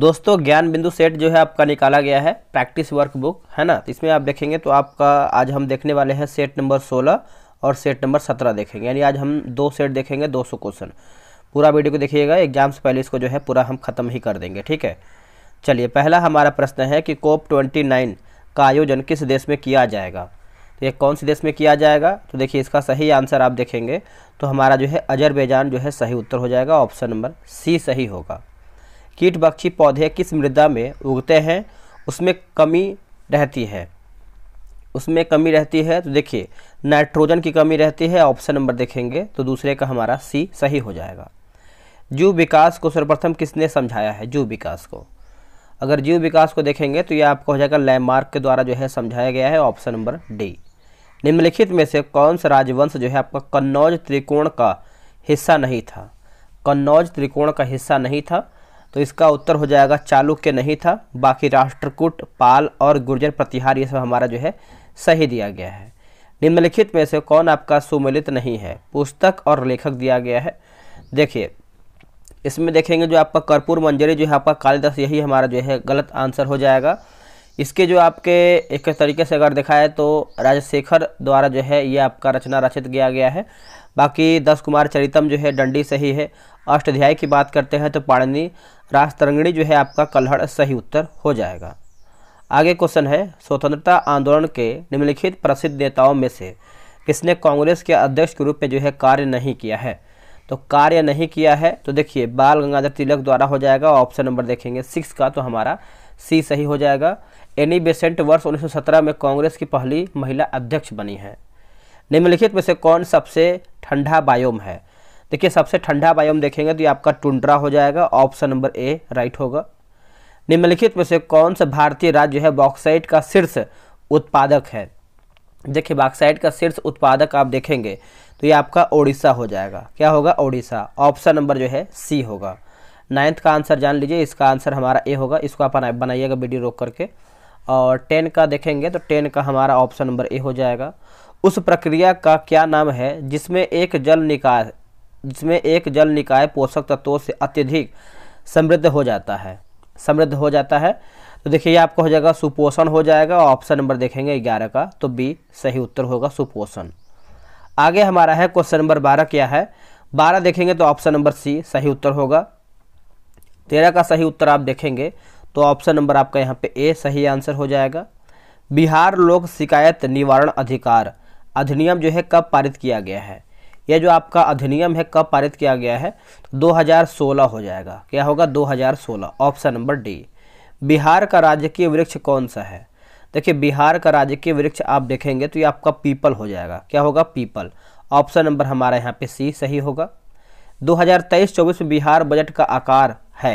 दोस्तों ज्ञान बिंदु सेट जो है आपका निकाला गया है प्रैक्टिस वर्कबुक है ना तो इसमें आप देखेंगे तो आपका आज हम देखने वाले हैं सेट नंबर सोलह और सेट नंबर सत्रह देखेंगे यानी आज हम दो सेट देखेंगे दो सौ क्वेश्चन पूरा वीडियो को देखिएगा एग्जाम से पहले इसको जो है पूरा हम ख़त्म ही कर देंगे ठीक है चलिए पहला हमारा प्रश्न है कि कोप ट्वेंटी नाइन का आयोजन किस देश में किया जाएगा तो ये कौन से देश में किया जाएगा तो देखिए इसका सही आंसर आप देखेंगे तो हमारा जो है अजरबैजान जो है सही उत्तर हो जाएगा ऑप्शन नंबर सी सही होगा कीट बक्षी पौधे किस मृदा में उगते हैं उसमें कमी रहती है उसमें कमी रहती है तो देखिए नाइट्रोजन की कमी रहती है ऑप्शन नंबर देखेंगे तो दूसरे का हमारा सी सही हो जाएगा जीव विकास को सर्वप्रथम किसने समझाया है जीव विकास को अगर जीव विकास को देखेंगे तो यह आपको हो जाएगा लैंडमार्क के द्वारा जो है समझाया गया है ऑप्शन नंबर डी निम्नलिखित में से कौन सा राजवंश जो है आपका कन्नौज त्रिकोण का हिस्सा नहीं था कन्नौज त्रिकोण का हिस्सा नहीं था तो इसका उत्तर हो जाएगा चालुक्य नहीं था बाकी राष्ट्रकूट पाल और गुर्जर प्रतिहार ये सब हमारा जो है सही दिया गया है निम्नलिखित में से कौन आपका सुमिलित नहीं है पुस्तक और लेखक दिया गया है देखिए इसमें देखेंगे जो आपका कर्पूर मंजरी जो है आपका कालिदास यही हमारा जो है गलत आंसर हो जाएगा इसके जो आपके एक तरीके से अगर देखा है तो राजशेखर द्वारा जो है ये आपका रचना रचित किया गया है बाकी दस कुमार चरितम जो है डंडी सही है अष्टाध्याय की बात करते हैं तो पाणनी राजतरंगिणी जो है आपका कलहड़ सही उत्तर हो जाएगा आगे क्वेश्चन है स्वतंत्रता आंदोलन के निम्नलिखित प्रसिद्ध नेताओं में से किसने कांग्रेस के अध्यक्ष के रूप में जो है कार्य नहीं किया है तो कार्य नहीं किया है तो देखिए बाल गंगाधर तिलक द्वारा हो जाएगा ऑप्शन नंबर देखेंगे सिक्स का तो हमारा सी सही हो जाएगा एनी बेसेंट वर्ष 1917 में कांग्रेस की पहली महिला अध्यक्ष बनी है निम्नलिखित में से कौन सबसे ठंडा बायोम है देखिए सबसे ठंडा बायोम देखेंगे तो ये आपका टुंड्रा हो जाएगा ऑप्शन नंबर ए राइट होगा निम्नलिखित में से कौन सा भारतीय राज्य है बॉक्साइट का शीर्ष उत्पादक है देखिए बॉक्साइट का शीर्ष उत्पादक आप देखेंगे तो ये आपका ओडिशा हो जाएगा क्या होगा ओडिशा ऑप्शन नंबर जो है सी होगा नाइन्थ का आंसर जान लीजिए इसका आंसर हमारा ए होगा इसको आप बनाइएगा वीडियो रोक करके और टेन का देखेंगे तो टेन का हमारा ऑप्शन नंबर ए हो जाएगा उस प्रक्रिया का क्या नाम है जिसमें एक जल निकाय जिसमें एक जल निकाय पोषक तत्वों से अत्यधिक समृद्ध हो जाता है समृद्ध हो जाता है तो देखिए आपका हो जाएगा सुपोषण हो जाएगा ऑप्शन नंबर देखेंगे ग्यारह का तो बी सही उत्तर होगा सुपोषण आगे हमारा है क्वेश्चन नंबर बारह क्या है बारह देखेंगे तो ऑप्शन नंबर सी सही उत्तर होगा तेरह का सही उत्तर आप देखेंगे तो ऑप्शन नंबर आपका यहाँ पे ए सही आंसर हो जाएगा बिहार लोक शिकायत निवारण अधिकार अधिनियम जो है कब पारित किया गया है यह जो आपका अधिनियम है कब पारित किया गया है 2016 तो हो जाएगा क्या होगा 2016 ऑप्शन नंबर डी बिहार का राजकीय वृक्ष कौन सा है देखिए बिहार का राजकीय वृक्ष आप देखेंगे तो ये आपका पीपल हो जाएगा क्या होगा पीपल ऑप्शन नंबर हमारा यहाँ पे सी सही होगा 2023-24 में बिहार बजट का आकार है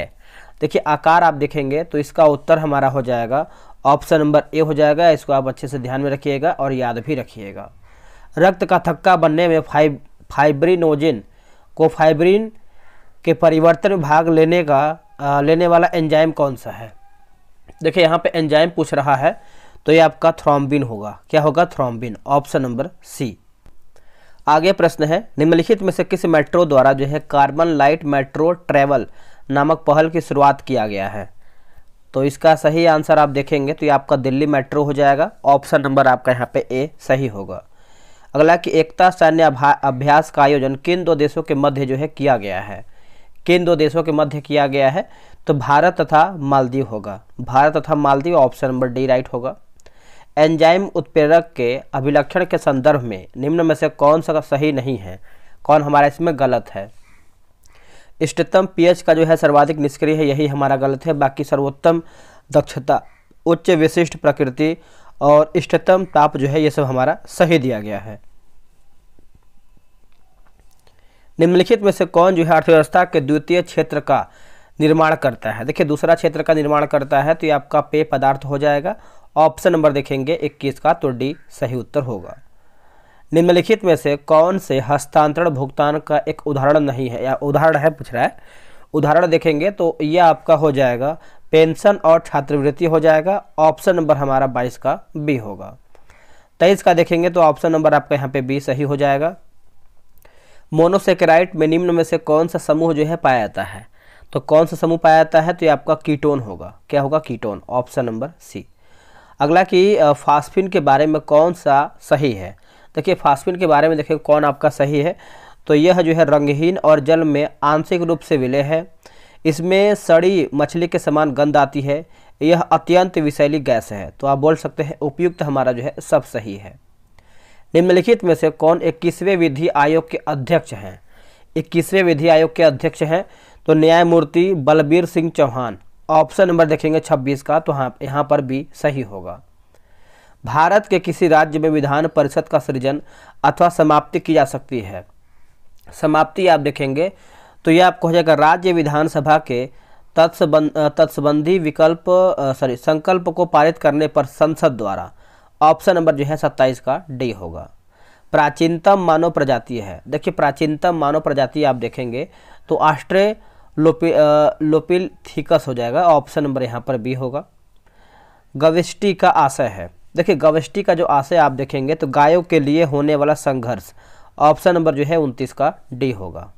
देखिए आकार आप देखेंगे तो इसका उत्तर हमारा हो जाएगा ऑप्शन नंबर ए हो जाएगा इसको आप अच्छे से ध्यान में रखिएगा और याद भी रखिएगा रक्त का थक्का बनने में फाइव फाइब्रिनोजिन को फाइब्रिन के परिवर्तन में भाग लेने का लेने वाला एंजाइम कौन सा है देखिए यहाँ पे एंजाइम पूछ रहा है तो ये आपका थ्रोम्बिन होगा क्या होगा थ्रोम्बिन ऑप्शन नंबर सी आगे प्रश्न है निम्नलिखित में से किस मेट्रो द्वारा जो है कार्बन लाइट मेट्रो ट्रेवल नामक पहल की शुरुआत किया गया है तो इसका सही आंसर आप देखेंगे तो ये आपका दिल्ली मेट्रो हो जाएगा ऑप्शन नंबर आपका यहाँ पे ए सही होगा अगला कि एकता सैन्य अभ्यास का आयोजन किन दो देशों के मध्य जो है किया गया है किन दो देशों के मध्य किया गया है तो भारत तथा मालदीव होगा भारत तथा Maldives option number D right होगा एंजाइम उत्प्रेरक के अभिलक्षण के संदर्भ में निम्न में से कौन सा सही नहीं है कौन हमारा इसमें गलत है इष्टतम पीएच का जो है सर्वाधिक निष्क्रिय है यही हमारा गलत है बाकी सर्वोत्तम दक्षता उच्च विशिष्ट प्रकृति और इष्टतम ताप जो है ये सब हमारा सही दिया गया है निम्नलिखित में से कौन जो है अर्थव्यवस्था के द्वितीय क्षेत्र का निर्माण करता है देखिए दूसरा क्षेत्र का निर्माण करता है तो ये आपका पेय पदार्थ हो जाएगा ऑप्शन नंबर देखेंगे 21 का तो डी सही उत्तर होगा निम्नलिखित में से कौन से हस्तांतरण भुगतान का एक उदाहरण नहीं है या उदाहरण है पूछ रहा है उदाहरण देखेंगे तो यह आपका हो जाएगा पेंशन और छात्रवृत्ति हो जाएगा ऑप्शन नंबर हमारा बाईस का बी होगा तेईस का देखेंगे तो ऑप्शन नंबर आपका यहाँ पे बी सही हो जाएगा मोनोसेकेराइट में निम्न में से कौन सा समूह जो है पाया जाता है तो कौन सा समूह पाया जाता है तो ये आपका कीटोन होगा क्या होगा कीटोन ऑप्शन नंबर सी अगला कि फास्फिन के बारे में कौन सा सही है देखिए फास्फिन के बारे में देखिए कौन आपका सही है तो यह जो है रंगहीन और जल में आंशिक रूप से विलय है इसमें सड़ी मछली के समान गंध आती है यह अत्यंत विषैली गैस है तो आप बोल सकते हैं उपयुक्त हमारा जो है सब सही है निम्नलिखित में से कौन इक्कीसवें विधि आयोग के अध्यक्ष हैं इक्कीसवें विधि आयोग के अध्यक्ष हैं तो न्यायमूर्ति बलबीर सिंह चौहान ऑप्शन नंबर देखेंगे 26 का तो हाँ यहाँ पर भी सही होगा भारत के किसी राज्य में विधान परिषद का सृजन अथवा समाप्ति की जा सकती है समाप्ति आप देखेंगे तो यह आपको हो जाएगा राज्य विधानसभा के तत्सबंध तत्सबंधी विकल्प सॉरी संकल्प को पारित करने पर संसद द्वारा ऑप्शन नंबर जो है सत्ताईस का डी होगा प्राचीनतम मानव प्रजाति है देखिए प्राचीनतम मानव प्रजाति आप देखेंगे तो आस्ट्रे लोपि लोपिल थिकस हो जाएगा ऑप्शन नंबर यहाँ पर बी होगा गविष्टि का आशय है देखिए गविष्टि का जो आशय आप देखेंगे तो गायों के लिए होने वाला संघर्ष ऑप्शन नंबर जो है उनतीस का डी होगा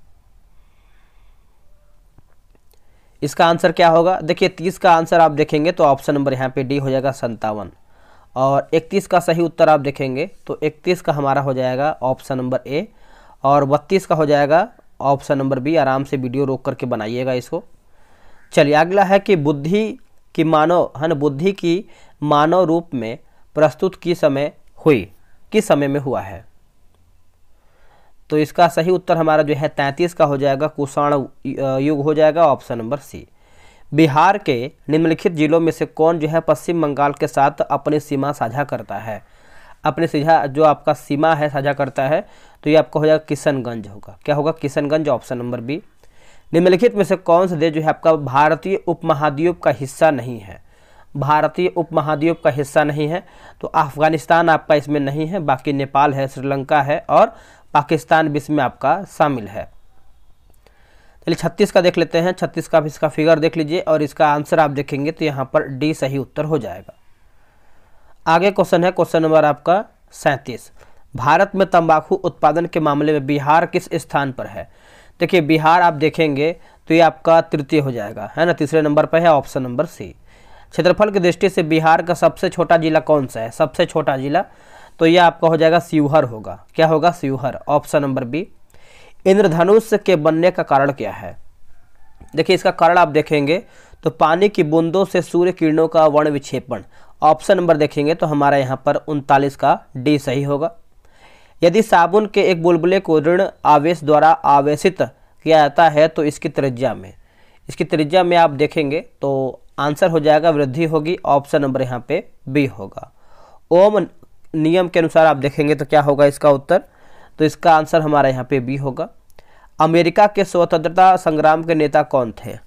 इसका आंसर क्या होगा देखिए तीस का आंसर आप देखेंगे तो ऑप्शन नंबर यहाँ पे डी हो जाएगा संतावन और इकतीस का सही उत्तर आप देखेंगे तो इकतीस का हमारा हो जाएगा ऑप्शन नंबर ए और बत्तीस का हो जाएगा ऑप्शन नंबर बी आराम से वीडियो रोक करके बनाइएगा इसको चलिए अगला है कि बुद्धि की मानव है बुद्धि की मानव रूप में प्रस्तुत किस समय हुई किस समय में हुआ है तो इसका सही उत्तर हमारा जो है तैंतीस का हो जाएगा कुषाण युग हो जाएगा ऑप्शन नंबर सी बिहार के निम्नलिखित जिलों में से कौन जो है पश्चिम बंगाल के साथ अपनी सीमा साझा करता है अपने सीझा जो आपका सीमा है साझा करता है तो ये आपका हो जाएगा किशनगंज होगा क्या होगा किशनगंज ऑप्शन नंबर बी निम्नलिखित में से कौन सा देश जो है आपका भारतीय उपमहाद्वीप का हिस्सा नहीं है भारतीय उपमहाद्वीप का हिस्सा नहीं है तो अफगानिस्तान आपका इसमें नहीं है बाकी नेपाल है श्रीलंका है और पाकिस्तान भी इसमें आपका शामिल है चलिए छत्तीस का देख लेते हैं छत्तीस का भी इसका फिगर देख लीजिए और इसका आंसर आप देखेंगे तो यहाँ पर डी सही उत्तर हो जाएगा आगे क्वेश्चन है क्वेश्चन नंबर आपका सैंतीस भारत में तंबाकू उत्पादन के मामले में बिहार किस स्थान पर है देखिए बिहार आप देखेंगे तो ये आपका तृतीय हो जाएगा है ना तीसरे नंबर पर है ऑप्शन नंबर सी क्षेत्रफल की दृष्टि से बिहार का सबसे छोटा जिला कौन सा है सबसे छोटा जिला तो यह आपका हो जाएगा सीहर होगा क्या होगा सीहर ऑप्शन नंबर बी इंद्रधनुष के बनने का कारण क्या है देखिए इसका कारण आप देखेंगे तो पानी की बूंदों से सूर्य किरणों का वर्ण विक्षेपण ऑप्शन नंबर देखेंगे तो हमारा यहाँ पर उनतालीस का डी सही होगा यदि साबुन के एक बुलबुले को ऋण आवेश द्वारा आवेशित किया जाता है तो इसकी त्रिज्या में इसकी त्रिज्या में आप देखेंगे तो आंसर हो जाएगा वृद्धि होगी ऑप्शन नंबर यहाँ पे बी होगा ओम नियम के अनुसार आप देखेंगे तो क्या होगा इसका उत्तर तो इसका आंसर हमारा यहाँ पे बी होगा अमेरिका के स्वतंत्रता संग्राम के नेता कौन थे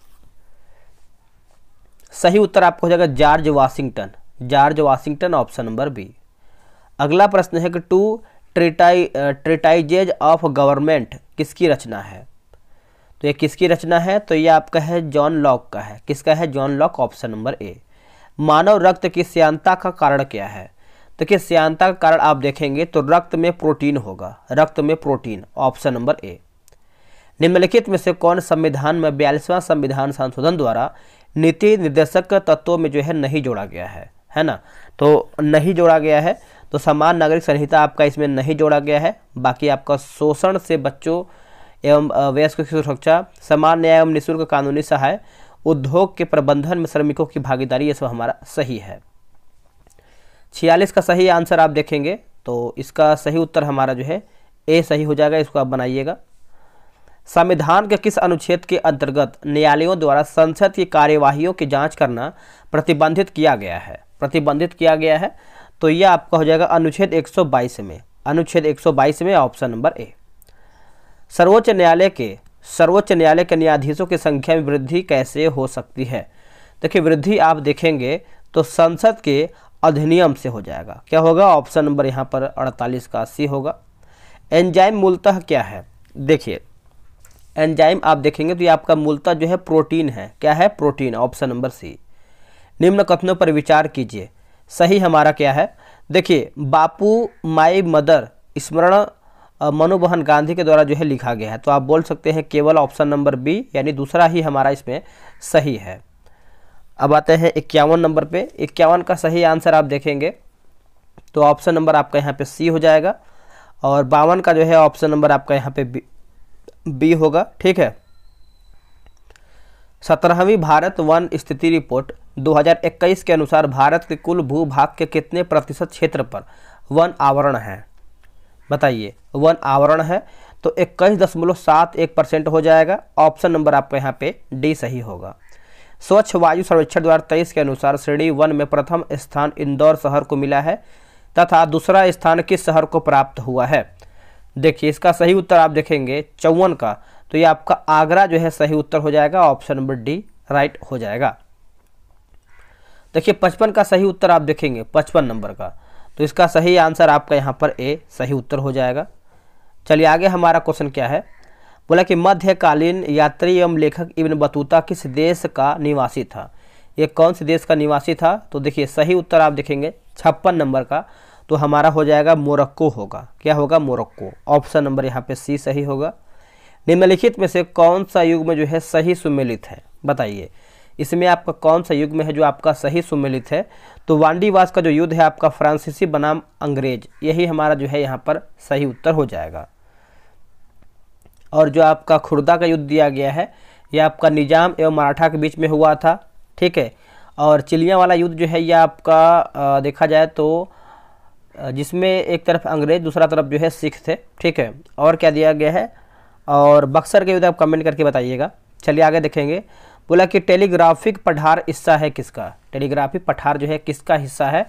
सही उत्तर आपको हो जाएगा George Washington George Washington option number B अगला प्रश्न है कि two treatise treatises of government किसकी रचना है तो ये किसकी रचना है तो ये आपका है जॉन लॉक का है किसका है John Locke option number A मानव रक्त की श्यांता का कारण क्या है देखिए श्यांता का कारण आप देखेंगे तो रक्त में प्रोटीन होगा रक्त में प्रोटीन ऑप्शन नंबर ए निम्नलिखित में से कौन संविधान में बयालीसवां संविधान संशोधन द्वारा नीति निर्देशक तत्वों में जो है नहीं जोड़ा गया है है ना तो नहीं जोड़ा गया है तो समान नागरिक संहिता आपका इसमें नहीं जोड़ा गया है बाकी आपका शोषण से बच्चों एवं वयस्क की सुरक्षा समान न्याय एवं निःशुल्क कानूनी सहाय उद्योग के प्रबंधन में श्रमिकों की भागीदारी ये सब हमारा सही है छियालीस का सही आंसर आप देखेंगे तो इसका सही उत्तर हमारा जो है ए सही हो जाएगा इसको आप बनाइएगा संविधान के किस अनुच्छेद के अंतर्गत न्यायालयों द्वारा संसद की कार्यवाही की जांच करना प्रतिबंधित किया गया है प्रतिबंधित किया गया है तो यह आपका हो जाएगा अनुच्छेद 122 में अनुच्छेद 122 में ऑप्शन नंबर ए सर्वोच्च न्यायालय के सर्वोच्च न्यायालय के न्यायाधीशों की संख्या में वृद्धि कैसे हो सकती है देखिए वृद्धि आप देखेंगे तो संसद के अधिनियम से हो जाएगा क्या होगा ऑप्शन नंबर यहाँ पर 48 का सी होगा एंजाइम मूलतः क्या है देखिए एंजाइम आप देखेंगे तो ये आपका मूलतः जो है प्रोटीन है क्या है प्रोटीन ऑप्शन नंबर सी निम्न कथनों पर विचार कीजिए सही हमारा क्या है देखिए बापू माई मदर स्मरण मनोमोहन गांधी के द्वारा जो है लिखा गया है तो आप बोल सकते हैं केवल ऑप्शन नंबर बी यानी दूसरा ही हमारा इसमें सही है अब आते हैं इक्यावन नंबर पे इक्यावन का सही आंसर आप देखेंगे तो ऑप्शन नंबर आपका यहाँ पे सी हो जाएगा और बावन का जो है ऑप्शन नंबर आपका यहाँ पे बी बी होगा ठीक है सत्रहवीं भारत वन स्थिति रिपोर्ट 2021 के अनुसार भारत के कुल भू भाग के कितने प्रतिशत क्षेत्र पर वन आवरण है बताइए वन आवरण है तो इक्कीस दशमलव सात एक परसेंट हो जाएगा ऑप्शन नंबर आपका यहाँ पे डी सही होगा स्वच्छ वायु सर्वेक्षण द्वारा तेईस के अनुसार श्रेणी वन में प्रथम स्थान इंदौर शहर को मिला है तथा दूसरा स्थान किस शहर को प्राप्त हुआ है देखिए इसका सही उत्तर आप देखेंगे चौवन का तो ये आपका आगरा जो है सही उत्तर हो जाएगा ऑप्शन नंबर डी राइट हो जाएगा देखिए पचपन का सही उत्तर आप देखेंगे पचपन नंबर का तो इसका सही आंसर आपका यहाँ पर ए सही उत्तर हो जाएगा चलिए आगे हमारा क्वेश्चन क्या है बोला कि मध्यकालीन यात्री एवं लेखक इब्न बतूता किस देश का निवासी था ये कौन से देश का निवासी था तो देखिए सही उत्तर आप देखेंगे छप्पन नंबर का तो हमारा हो जाएगा मोरक्को होगा क्या होगा मोरक्को ऑप्शन नंबर यहाँ पे सी सही होगा निम्नलिखित में से कौन सा युग में जो है सही सुमिलित है बताइए इसमें आपका कौन सा युग में है जो आपका सही सुमिलित है तो वांडीवास का जो युद्ध है आपका फ्रांसीसी बनाम अंग्रेज यही हमारा जो है यहाँ पर सही उत्तर हो जाएगा और जो आपका खुर्दा का युद्ध दिया गया है यह आपका निज़ाम एवं मराठा के बीच में हुआ था ठीक है और चिलिया वाला युद्ध जो है यह आपका देखा जाए तो जिसमें एक तरफ अंग्रेज दूसरा तरफ जो है सिख थे ठीक है और क्या दिया गया है और बक्सर के युद्ध आप कमेंट करके बताइएगा चलिए आगे देखेंगे बोला कि टेलीग्राफिक पठार हिस्सा है किसका टेलीग्राफिक पठार जो है किसका हिस्सा है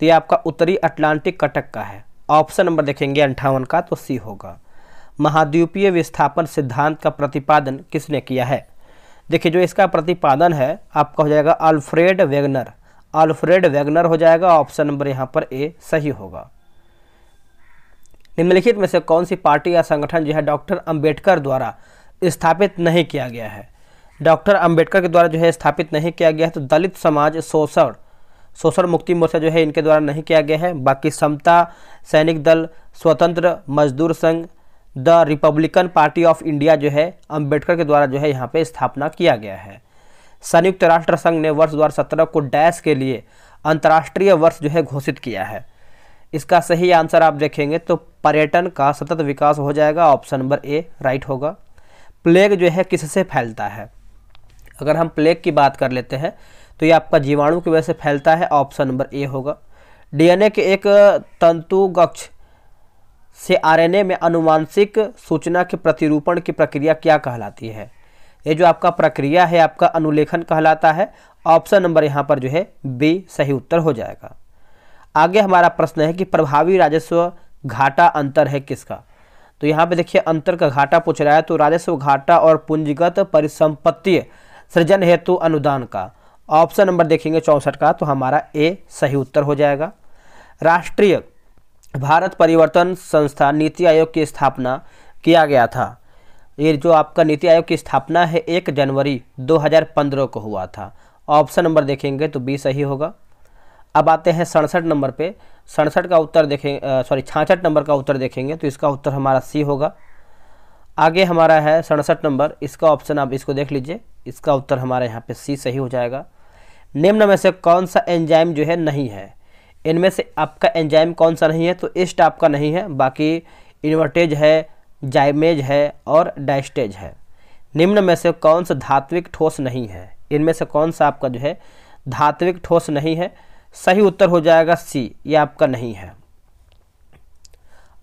तो ये आपका उत्तरी अटलांटिक कटक का है ऑप्शन नंबर देखेंगे अंठावन का तो सी होगा महाद्वीपीय विस्थापन सिद्धांत का प्रतिपादन किसने किया है देखिए जो इसका प्रतिपादन है आपका हो जाएगा अल्फ्रेड वेगनर अल्फ्रेड वेगनर हो जाएगा ऑप्शन नंबर यहाँ पर ए सही होगा निम्नलिखित में से कौन सी पार्टी या संगठन जो है डॉक्टर अंबेडकर द्वारा स्थापित नहीं किया गया है डॉक्टर अंबेडकर के द्वारा जो है स्थापित नहीं किया गया है तो दलित समाज शोषण शोषण मुक्ति मोर्चा जो है इनके द्वारा नहीं किया गया है बाकी समता सैनिक दल स्वतंत्र मजदूर संघ the Republican Party of India जो है अम्बेडकर के द्वारा जो है यहाँ पे स्थापना किया गया है संयुक्त राष्ट्र संघ ने वर्ष दो को डैश के लिए अंतर्राष्ट्रीय वर्ष जो है घोषित किया है इसका सही आंसर आप देखेंगे तो पर्यटन का सतत विकास हो जाएगा ऑप्शन नंबर ए राइट होगा प्लेग जो है किससे फैलता है अगर हम प्लेग की बात कर लेते हैं तो ये आपका जीवाणु की वजह से फैलता है ऑप्शन नंबर ए होगा डीएनए के एक तंतु गक्ष से आरएनए में अनुवांशिक सूचना के प्रतिरूपण की प्रक्रिया क्या कहलाती है ये जो आपका प्रक्रिया है आपका अनुलेखन कहलाता है ऑप्शन नंबर यहाँ पर जो है बी सही उत्तर हो जाएगा आगे हमारा प्रश्न है कि प्रभावी राजस्व घाटा अंतर है किसका तो यहाँ पे देखिए अंतर का घाटा पूछ रहा है तो राजस्व घाटा और पूंजीगत परिसंपत्ति सृजन हेतु अनुदान का ऑप्शन नंबर देखेंगे चौंसठ का तो हमारा ए सही उत्तर हो जाएगा राष्ट्रीय भारत परिवर्तन संस्थान नीति आयोग की स्थापना किया गया था ये जो आपका नीति आयोग की स्थापना है एक जनवरी 2015 को हुआ था ऑप्शन नंबर देखेंगे तो बी सही होगा अब आते हैं सड़सठ नंबर पे सड़सठ का उत्तर देखें सॉरी छाछठ नंबर का उत्तर देखेंगे तो इसका उत्तर हमारा सी होगा आगे हमारा है सड़सठ नंबर इसका ऑप्शन आप इसको देख लीजिए इसका उत्तर हमारा यहाँ पे सी सही हो जाएगा निम्न में से कौन सा एंजाइम जो है नहीं है इनमें से आपका एंजाइम कौन सा नहीं है तो इस्ट आपका नहीं है बाकी इन्वर्टेज है जाइमेज है और डाइस्टेज है निम्न में से कौन सा धात्विक ठोस नहीं है इनमें से कौन सा आपका जो है धात्विक ठोस नहीं है सही उत्तर हो जाएगा सी ये आपका नहीं है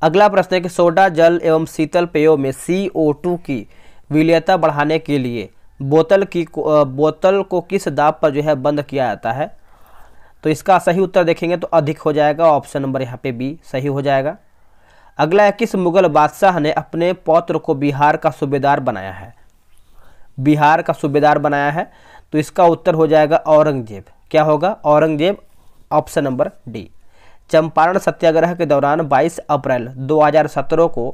अगला प्रश्न है कि सोडा जल एवं शीतल पेयों में सी ओ टू की विलयता बढ़ाने के लिए बोतल की बोतल को किस दाब पर जो है बंद किया जाता है तो इसका सही उत्तर देखेंगे तो अधिक हो जाएगा ऑप्शन नंबर यहाँ पे बी सही हो जाएगा अगला है किस मुगल बादशाह ने अपने पौत्र को बिहार का सूबेदार बनाया है बिहार का सूबेदार बनाया है तो इसका उत्तर हो जाएगा औरंगजेब क्या होगा Aurangzeb option number D Champaran Satyagraha के दौरान 22 अप्रैल 2017 को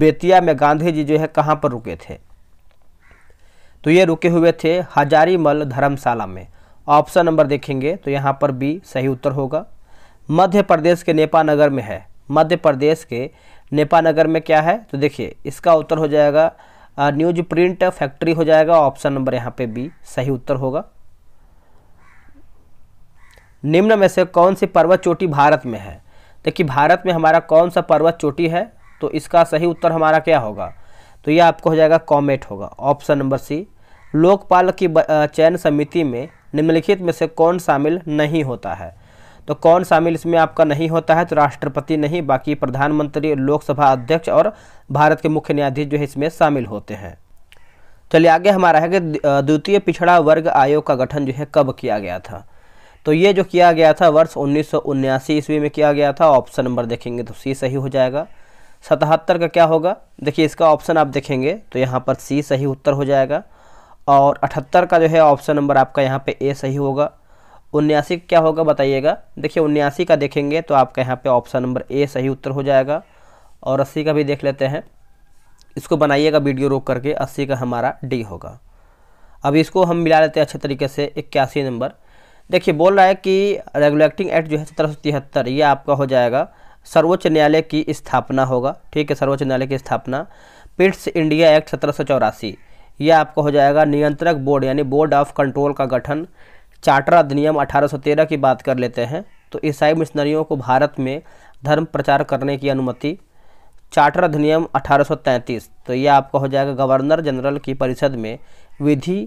बेतिया में गांधी जी जो है कहाँ पर रुके थे तो ये रुके हुए थे हजारीमल धर्मशाला में ऑप्शन नंबर देखेंगे तो यहाँ पर बी सही उत्तर होगा मध्य प्रदेश के नेपानगर में है मध्य प्रदेश के नेपानगर में क्या है तो देखिए इसका उत्तर हो जाएगा न्यूज प्रिंट फैक्ट्री हो जाएगा ऑप्शन नंबर यहाँ पे बी सही उत्तर होगा निम्न में से कौन सी पर्वत चोटी भारत में है देखिए भारत में हमारा कौन सा पर्वत चोटी है तो इसका सही उत्तर हमारा क्या होगा तो यह आपको हो जाएगा कॉमेट होगा ऑप्शन नंबर सी लोकपाल की चयन समिति में निम्नलिखित में से कौन शामिल नहीं होता है तो कौन शामिल इसमें आपका नहीं होता है तो राष्ट्रपति नहीं बाकी प्रधानमंत्री लोकसभा अध्यक्ष और भारत के मुख्य न्यायाधीश जो है इसमें शामिल होते हैं चलिए आगे हमारा है कि द्वितीय पिछड़ा वर्ग आयोग का गठन जो है कब किया गया था तो ये जो किया गया था वर्ष उन्नीस ईस्वी में किया गया था ऑप्शन नंबर देखेंगे तो सी सही हो जाएगा सतहत्तर का क्या होगा देखिए इसका ऑप्शन आप देखेंगे तो यहाँ पर सी सही उत्तर हो जाएगा और अठहत्तर का जो है ऑप्शन नंबर आपका यहाँ पे ए सही होगा उन्यासी क्या होगा बताइएगा देखिए उन्यासी का देखेंगे तो आपका यहाँ पे ऑप्शन नंबर ए सही उत्तर हो जाएगा और अस्सी का भी देख लेते हैं इसको बनाइएगा वीडियो रोक करके अस्सी का हमारा डी होगा अब इसको हम मिला लेते हैं अच्छे तरीके से इक्यासी नंबर देखिए बोल रहा है कि रेगुलेटिंग एक्ट जो है सत्रह सौ तिहत्तर ये आपका हो जाएगा सर्वोच्च न्यायालय की स्थापना होगा ठीक है सर्वोच्च न्यायालय की स्थापना पिट्स इंडिया एक्ट सत्रह सौ चौरासी यह आपका हो जाएगा नियंत्रक बोर्ड यानी बोर्ड ऑफ कंट्रोल का गठन चार्टर अधिनियम 1813 की बात कर लेते हैं तो ईसाई मिशनरियों को भारत में धर्म प्रचार करने की अनुमति चार्टर अधिनियम 1833 तो यह आपका हो जाएगा गवर्नर जनरल की परिषद में विधि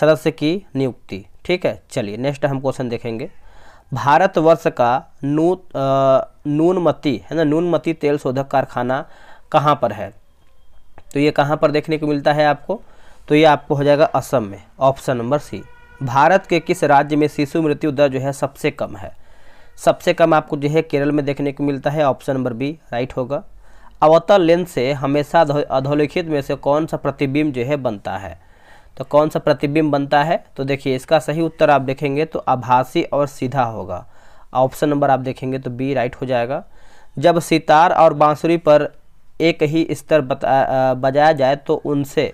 सदस्य की नियुक्ति ठीक है चलिए नेक्स्ट हम क्वेश्चन देखेंगे भारतवर्ष का नू नूनमती है ना नूनमती तेल शोधक कारखाना कहाँ पर है तो ये कहाँ पर देखने को मिलता है आपको तो ये आपको हो जाएगा असम में ऑप्शन नंबर सी भारत के किस राज्य में शिशु मृत्यु दर जो है सबसे कम है सबसे कम आपको जो है केरल में देखने को मिलता है ऑप्शन नंबर बी राइट होगा अवतल लेंस से हमेशा अधोलिखित में से कौन सा प्रतिबिंब जो है बनता है तो कौन सा प्रतिबिंब बनता है तो देखिए इसका सही उत्तर आप देखेंगे तो आभासी और सीधा होगा ऑप्शन नंबर आप देखेंगे तो बी राइट हो जाएगा जब सितार और बांसुरी पर एक ही स्तर बजाया जाए तो उनसे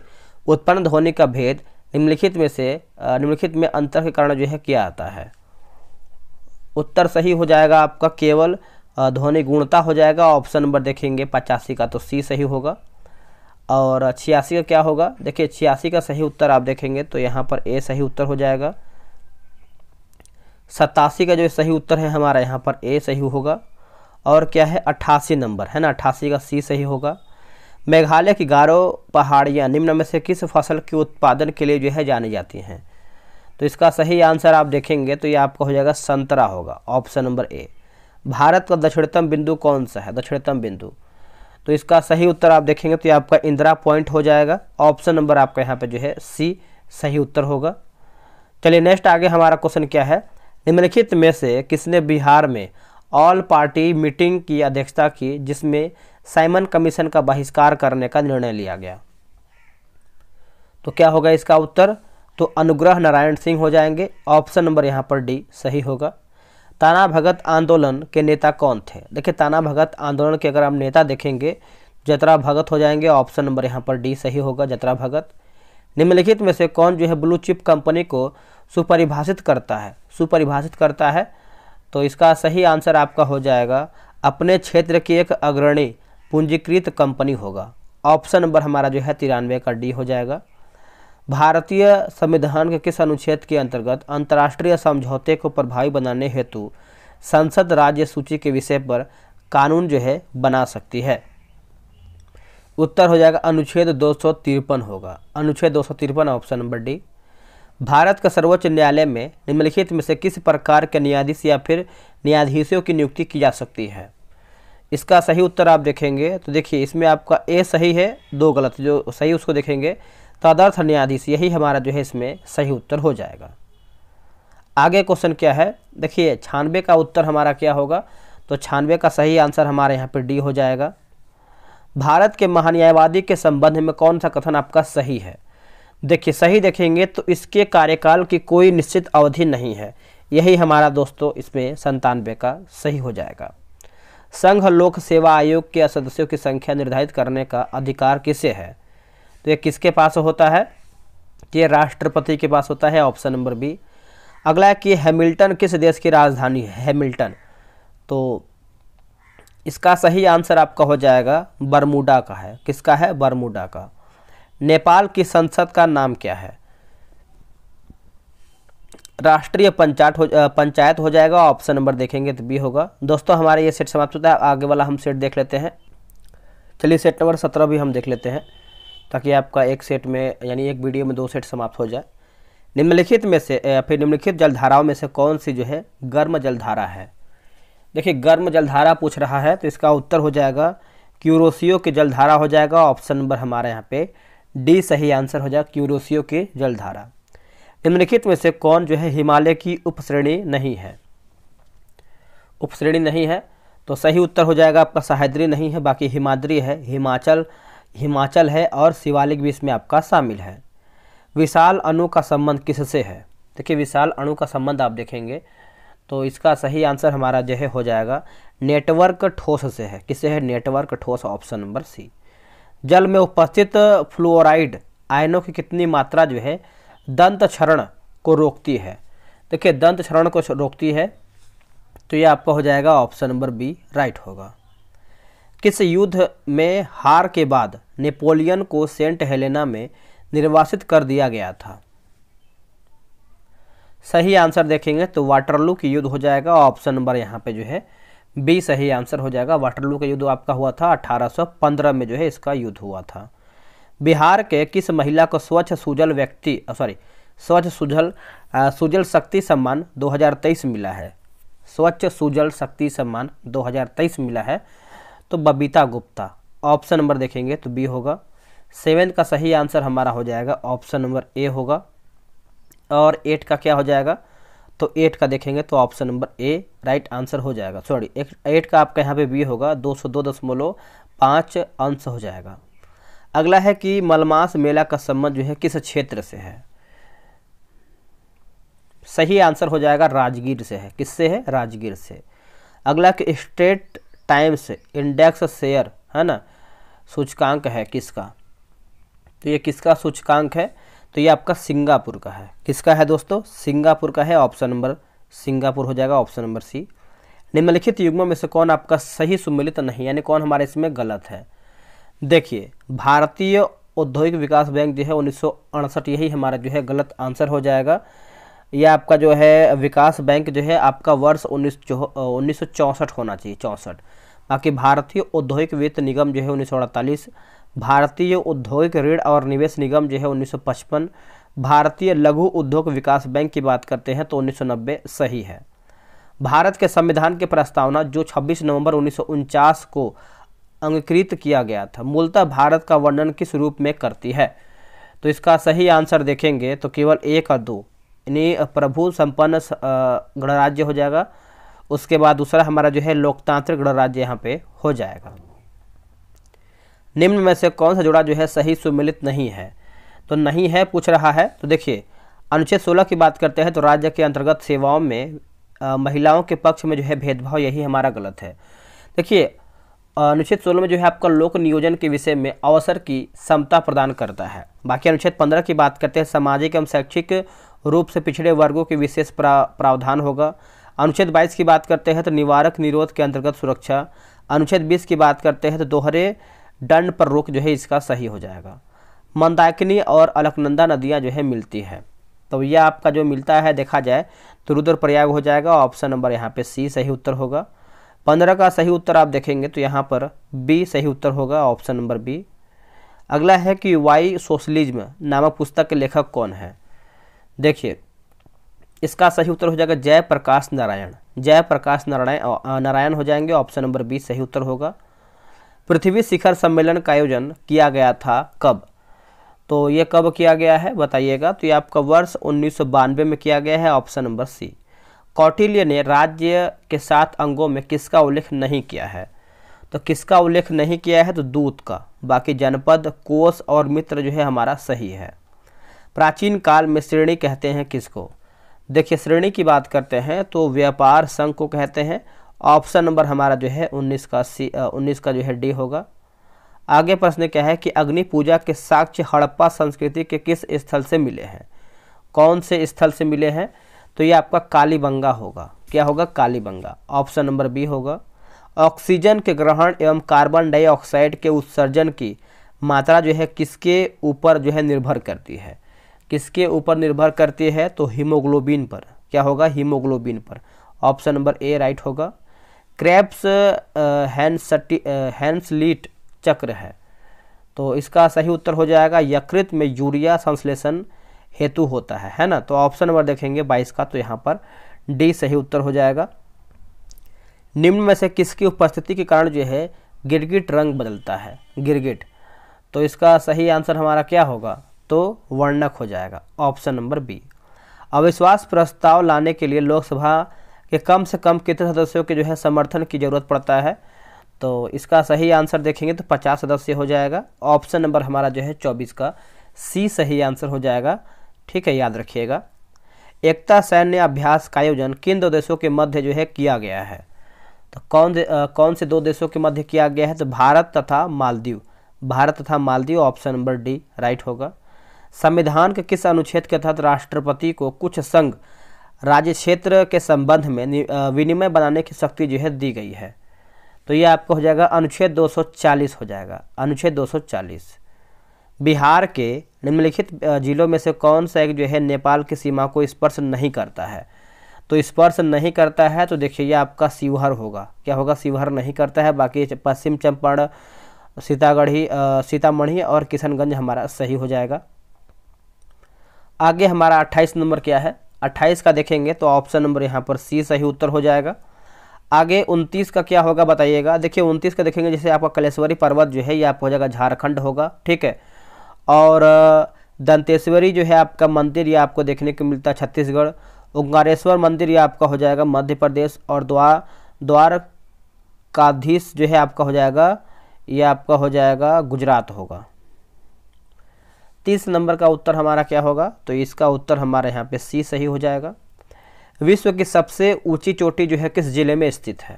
उत्पन्न ध्वनि का भेद निम्नलिखित में से निम्नलिखित में अंतर के कारण जो है किया आता है उत्तर सही हो जाएगा आपका केवल ध्वनि गुणता हो जाएगा ऑप्शन नंबर देखेंगे पचासी का तो सी सही होगा और छियासी का क्या होगा देखिए छियासी का सही उत्तर आप देखेंगे तो यहाँ पर ए सही उत्तर हो जाएगा सतासी का जो सही उत्तर है हमारा यहाँ पर ए सही होगा और क्या है अट्ठासी नंबर है ना अट्ठासी का सी सही होगा मेघालय की गारो पहाड़ियाँ निम्न में से किस फसल के उत्पादन के लिए जो है जानी जाती हैं तो इसका सही आंसर आप देखेंगे तो ये आपका हो जाएगा संतरा होगा ऑप्शन नंबर ए भारत का दक्षिणतम बिंदु कौन सा है दक्षिणतम बिंदु तो इसका सही उत्तर आप देखेंगे तो ये आपका इंदिरा पॉइंट हो जाएगा ऑप्शन नंबर आपका यहाँ पर जो है सी सही उत्तर होगा चलिए नेक्स्ट आगे हमारा क्वेश्चन क्या है निम्नलिखित में से किसने बिहार में ऑल पार्टी मीटिंग की अध्यक्षता की जिसमें साइमन कमीशन का बहिष्कार करने का निर्णय लिया गया तो क्या होगा इसका उत्तर तो अनुग्रह नारायण सिंह हो जाएंगे ऑप्शन नंबर यहाँ पर डी सही होगा ताना भगत आंदोलन के नेता कौन थे देखिए ताना भगत आंदोलन के अगर हम नेता देखेंगे जतरा भगत हो जाएंगे ऑप्शन नंबर यहाँ पर डी सही होगा जतरा भगत निम्नलिखित में से कौन जो है ब्लू चिप कंपनी को सुपरिभाषित करता है सुपरिभाषित करता है तो इसका सही आंसर आपका हो जाएगा अपने क्षेत्र की एक अग्रणी पूंजीकृत कंपनी होगा ऑप्शन नंबर हमारा जो है तिरानवे का डी हो जाएगा भारतीय संविधान के किस अनुच्छेद के अंतर्गत अंतर्राष्ट्रीय समझौते को प्रभावी बनाने हेतु संसद राज्य सूची के विषय पर कानून जो है बना सकती है उत्तर हो जाएगा अनुच्छेद दो होगा अनुच्छेद दो ऑप्शन नंबर डी भारत का सर्वोच्च न्यायालय में निम्नलिखित में से किस प्रकार के न्यायाधीश या फिर न्यायाधीशों की नियुक्ति की जा सकती है इसका सही उत्तर आप देखेंगे तो देखिए इसमें आपका ए सही है दो गलत जो सही उसको देखेंगे तदर्थ न्यायाधीश यही हमारा जो है इसमें सही उत्तर हो जाएगा आगे क्वेश्चन क्या है देखिए छानवे का उत्तर हमारा क्या होगा तो छानवे का सही आंसर हमारे यहाँ पर डी हो जाएगा भारत के महान्यायवादी के संबंध में कौन सा कथन आपका सही है देखिए सही देखेंगे तो इसके कार्यकाल की कोई निश्चित अवधि नहीं है यही हमारा दोस्तों इसमें संतानवे का सही हो जाएगा संघ लोक सेवा आयोग के सदस्यों की संख्या निर्धारित करने का अधिकार किसे है तो ये किसके पास होता है तो ये राष्ट्रपति के पास होता है ऑप्शन नंबर बी अगला है कि हैमिल्टन किस देश की राजधानी है हैमिल्टन तो इसका सही आंसर आपका हो जाएगा बरमूडा का है किसका है बरमूडा का नेपाल की संसद का नाम क्या है राष्ट्रीय पंचायत हो पंचायत हो जाएगा ऑप्शन नंबर देखेंगे तो बी होगा दोस्तों हमारा ये सेट समाप्त होता है आगे वाला हम सेट देख लेते हैं चलिए सेट नंबर सत्रह भी हम देख लेते हैं ताकि आपका एक सेट में यानी एक वीडियो में दो सेट समाप्त हो जाए निम्नलिखित में से फिर निम्नलिखित जलधाराओं में से कौन सी जो है गर्म जलधारा है देखिए गर्म जलधारा पूछ रहा है तो इसका उत्तर हो जाएगा क्यूरोसियो की जलधारा हो जाएगा ऑप्शन नंबर हमारे यहाँ पे डी सही आंसर हो जाएगा क्यूरोसियो की जलधारा निम्नलिखित में से कौन जो है हिमालय की उपश्रेणी नहीं है उपश्रेणी नहीं है तो सही उत्तर हो जाएगा आपका सहायद्री नहीं है बाकी हिमाद्री है हिमाचल हिमाचल है और शिवालिक भी इसमें आपका शामिल है विशाल अणु का संबंध किससे है देखिए विशाल अणु का संबंध आप देखेंगे तो इसका सही आंसर हमारा जो है हो जाएगा नेटवर्क ठोस से है किससे है नेटवर्क ठोस ऑप्शन नंबर सी जल में उपस्थित फ्लोराइड आयनों की कितनी मात्रा जो है दंत क्षरण को रोकती है देखिए दंत क्षरण को रोकती है तो ये आपका हो जाएगा ऑप्शन नंबर बी राइट होगा किस युद्ध में हार के बाद नेपोलियन को सेंट हेलेना में निर्वासित कर दिया गया था सही आंसर देखेंगे तो वाटरलू की युद्ध हो जाएगा ऑप्शन नंबर यहाँ पे जो है बी सही आंसर हो जाएगा वाटरलू का युद्ध आपका हुआ था 1815 में जो है इसका युद्ध हुआ था बिहार के किस महिला को स्वच्छ सुजल व्यक्ति सॉरी स्वच्छ सुजल सुजल शक्ति सम्मान 2023 मिला है स्वच्छ सुजल शक्ति सम्मान 2023 मिला है तो बबीता गुप्ता ऑप्शन नंबर देखेंगे तो बी होगा सेवेंथ का सही आंसर हमारा हो जाएगा ऑप्शन नंबर ए होगा और एट का क्या हो जाएगा तो एट का देखेंगे तो option number A right answer हो जाएगा सॉरी एट का आपका यहाँ पे बी होगा दो सौ दो दशमलव पाँच अंश हो जाएगा अगला है कि मलमास मेला का संबंध जो है किस क्षेत्र से है सही आंसर हो जाएगा राजगीर से है किससे है राजगीर से अगला कि स्टेट टाइम्स इंडेक्स शेयर है ना सूचकांक है किसका तो ये किसका सूचकांक है तो ये आपका सिंगापुर का है किसका है दोस्तों सिंगापुर का है ऑप्शन नंबर सिंगापुर हो जाएगा ऑप्शन नंबर सी निम्नलिखित युग्मों में से कौन आपका सही सुमिलित नहीं यानी कौन हमारे इसमें गलत है देखिए भारतीय औद्योगिक विकास बैंक जो है उन्नीस यही हमारा जो है गलत आंसर हो जाएगा यह आपका जो है विकास बैंक जो है आपका वर्ष उन्नीस उन्नीस होना चाहिए चौंसठ बाकी भारतीय औद्योगिक वित्त निगम जो है उन्नीस भारतीय औद्योगिक ऋण और निवेश निगम जो है उन्नीस भारतीय लघु उद्योग विकास बैंक की बात करते हैं तो 1990 सही है भारत के संविधान की प्रस्तावना जो 26 नवंबर उन्नीस को अंगीकृत किया गया था मूलतः भारत का वर्णन किस रूप में करती है तो इसका सही आंसर देखेंगे तो केवल एक और दो यानी प्रभु संपन्न गणराज्य हो जाएगा उसके बाद दूसरा हमारा जो है लोकतांत्रिक गणराज्य यहाँ पे हो जाएगा निम्न में से कौन सा जुड़ा जो है सही सुमिलित नहीं है तो नहीं है पूछ रहा है तो देखिए अनुच्छेद सोलह की बात करते हैं तो राज्य के अंतर्गत सेवाओं में आ, महिलाओं के पक्ष में जो है भेदभाव यही हमारा गलत है देखिए अनुच्छेद सोलह में जो है आपका लोक नियोजन के विषय में अवसर की समता प्रदान करता है बाकी अनुच्छेद पंद्रह की बात करते हैं सामाजिक एवं शैक्षिक रूप से पिछड़े वर्गों के विशेष प्रा, प्रावधान होगा अनुच्छेद बाईस की बात करते हैं तो निवारक निरोध के अंतर्गत सुरक्षा अनुच्छेद बीस की बात करते हैं तो दोहरे दंड पर रोक जो है इसका सही हो जाएगा मंदाकिनी और अलकनंदा नदियाँ जो है मिलती हैं तो यह आपका जो मिलता है देखा जाए तो रुद्रप्रयाग हो जाएगा ऑप्शन नंबर यहाँ पे सी सही उत्तर होगा पंद्रह का सही उत्तर आप देखेंगे तो यहाँ पर बी सही उत्तर होगा ऑप्शन नंबर बी अगला है कि वाई सोशलिज्म नामक पुस्तक के लेखक कौन है देखिए इसका सही उत्तर हो जाएगा जय प्रकाश नारायण जय प्रकाश नारायण नारायण हो जाएंगे ऑप्शन नंबर बी सही उत्तर होगा पृथ्वी शिखर सम्मेलन का आयोजन किया गया था कब तो ये कब किया गया है बताइएगा तो ये आपका वर्ष उन्नीस में किया गया है ऑप्शन नंबर सी कौटिल्य ने राज्य के सात अंगों में किसका उल्लेख नहीं किया है तो किसका उल्लेख नहीं किया है तो दूत का बाकी जनपद कोष और मित्र जो है हमारा सही है प्राचीन काल में श्रेणी कहते हैं किसको देखिए श्रेणी की बात करते हैं तो व्यापार संघ को कहते हैं ऑप्शन नंबर हमारा जो है उन्नीस का सी उन्नीस का जो है डी होगा आगे प्रश्न क्या है कि अग्नि पूजा के साक्ष्य हड़प्पा संस्कृति के किस स्थल से मिले हैं कौन से स्थल से मिले हैं तो ये आपका कालीबंगा होगा क्या होगा कालीबंगा ऑप्शन नंबर बी होगा ऑक्सीजन के ग्रहण एवं कार्बन डाइऑक्साइड के उत्सर्जन की मात्रा जो है किसके ऊपर जो है निर्भर करती है किसके ऊपर निर्भर करती है तो हीमोग्लोबिन पर क्या होगा हीमोग्लोबिन पर ऑप्शन नंबर ए राइट होगा क्रेप्स हैंसलीट चक्र है तो इसका सही उत्तर हो जाएगा यकृत में यूरिया संश्लेषण हेतु होता है है ना तो ऑप्शन नंबर देखेंगे बाईस का तो यहाँ पर डी सही उत्तर हो जाएगा निम्न में से किसकी उपस्थिति के कारण जो है गिरगिट रंग बदलता है गिरगिट तो इसका सही आंसर हमारा क्या होगा तो वर्णक हो जाएगा ऑप्शन नंबर बी अविश्वास प्रस्ताव लाने के लिए लोकसभा के कम से कम कितने सदस्यों के जो है समर्थन की ज़रूरत पड़ता है तो इसका सही आंसर देखेंगे तो पचास सदस्य हो जाएगा ऑप्शन नंबर हमारा जो है चौबीस का सी सही आंसर हो जाएगा ठीक है याद रखिएगा एकता सैन्य अभ्यास का आयोजन किन दो देशों के मध्य जो है किया गया है तो कौन दे, आ, कौन से दो देशों के मध्य किया गया है तो भारत तथा मालदीव भारत तथा Maldives option number D right होगा संविधान के किस अनुच्छेद के तहत राष्ट्रपति को कुछ संघ राज्य क्षेत्र के संबंध में विनिमय बनाने की शक्ति जो है दी गई है तो ये आपको हो जाएगा अनुच्छेद 240 हो जाएगा अनुच्छेद 240 बिहार के निम्नलिखित जिलों में से कौन सा एक जो है नेपाल की सीमा को स्पर्श नहीं करता है तो स्पर्श नहीं करता है तो देखिए ये आपका शिवहर होगा क्या होगा शिवहर नहीं करता है बाकी पश्चिम चंपारण सीतागढ़ी सीतामढ़ी और किशनगंज हमारा सही हो जाएगा आगे हमारा 28 नंबर क्या है 28 का देखेंगे तो ऑप्शन नंबर यहाँ पर सी सही उत्तर हो जाएगा आगे 29 का क्या होगा बताइएगा देखिए 29 का देखेंगे जैसे आपका कलेश्वरी पर्वत जो है ये आप हो जाएगा झारखंड होगा ठीक है और दंतेश्वरी जो है आपका मंदिर ये आपको देखने को मिलता है छत्तीसगढ़ ओंकारेश्वर मंदिर ये आपका हो जाएगा मध्य प्रदेश और द्वार द्वार काधीश जो है आपका हो जाएगा ये आपका हो जाएगा गुजरात होगा तीस नंबर का उत्तर हमारा क्या होगा तो इसका उत्तर हमारे यहाँ पे सी सही हो जाएगा विश्व की सबसे ऊंची चोटी जो है किस ज़िले में स्थित है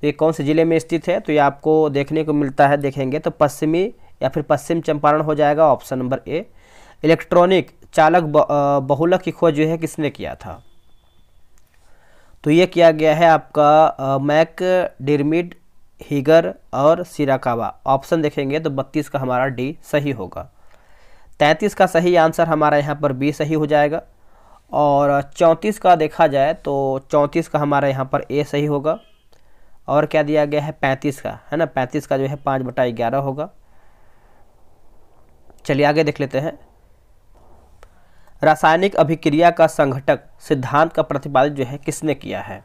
तो ये कौन से ज़िले में स्थित है तो ये आपको देखने को मिलता है देखेंगे तो पश्चिमी या फिर पश्चिम चंपारण हो जाएगा ऑप्शन नंबर ए इलेक्ट्रॉनिक चालक बहुलक की खोज जो है किसने किया था तो ये किया गया है आपका मैक डिरमिड हीगर और सिराकावा ऑप्शन देखेंगे तो बत्तीस का हमारा डी सही होगा तैंतीस का सही आंसर हमारा यहाँ पर बी सही हो जाएगा और चौंतीस का देखा जाए तो चौंतीस का हमारा यहाँ पर ए सही होगा और क्या दिया गया है पैंतीस का है ना पैंतीस का जो है पाँच बटा ग्यारह होगा चलिए आगे देख लेते हैं रासायनिक अभिक्रिया का संघटक सिद्धांत का प्रतिपादित जो है किसने किया है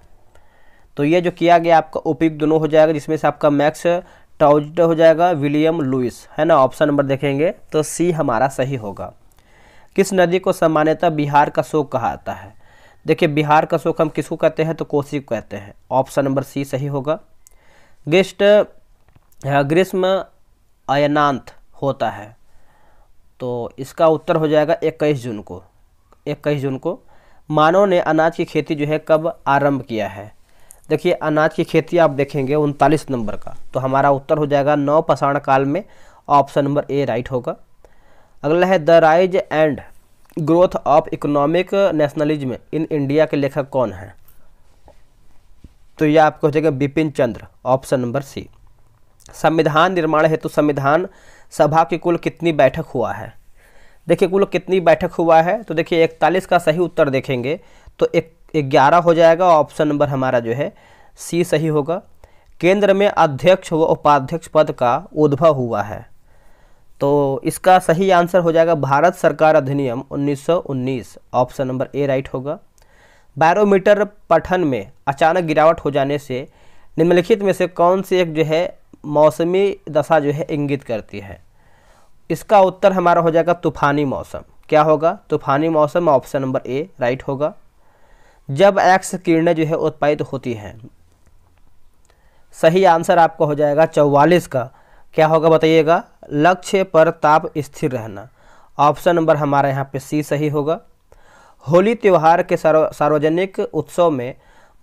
तो ये जो किया गया आपका उपयुक्त दोनों हो जाएगा जिसमें से आपका मैक्स टॉज हो जाएगा विलियम लुइस है ना ऑप्शन नंबर देखेंगे तो सी हमारा सही होगा किस नदी को सामान्यतः बिहार का शोक कहा जाता है देखिए बिहार का शोक हम किसको कहते हैं तो कोसी को कहते हैं ऑप्शन नंबर सी सही होगा ग्रीष्ट ग्रीष्म अयनांत होता है तो इसका उत्तर हो जाएगा इक्कीस जून को इक्कीस जून को मानव ने अनाज की खेती जो है कब आरंभ किया है देखिए अनाज की खेती आप देखेंगे उनतालीस नंबर का तो हमारा उत्तर हो जाएगा नौ पषाण काल में ऑप्शन नंबर ए राइट होगा अगला है the rise and growth of economic nationalism in India के लेखक कौन हैं तो यह आपको हो जाएगा Bipin Chandra option number C संविधान निर्माण हेतु संविधान सभा की कुल कितनी बैठक हुआ है देखिए कुल कितनी बैठक हुआ है तो देखिए इकतालीस का सही उत्तर देखेंगे तो एक ग्यारह हो जाएगा ऑप्शन नंबर हमारा जो है सी सही होगा केंद्र में अध्यक्ष व उपाध्यक्ष पद का उद्भव हुआ है तो इसका सही आंसर हो जाएगा भारत सरकार अधिनियम 1919 ऑप्शन नंबर ए राइट होगा बैरोमीटर पठन में अचानक गिरावट हो जाने से निम्नलिखित में से कौन सी एक जो है मौसमी दशा जो है इंगित करती है इसका उत्तर हमारा हो जाएगा तूफानी मौसम क्या होगा तूफानी मौसम ऑप्शन नंबर ए राइट होगा जब एक्स किरणें जो है उत्पादित होती हैं सही आंसर आपका हो जाएगा चौवालीस का क्या होगा बताइएगा लक्ष्य पर ताप स्थिर रहना ऑप्शन नंबर हमारा यहाँ पे सी सही होगा होली त्यौहार के सार्वजनिक उत्सव में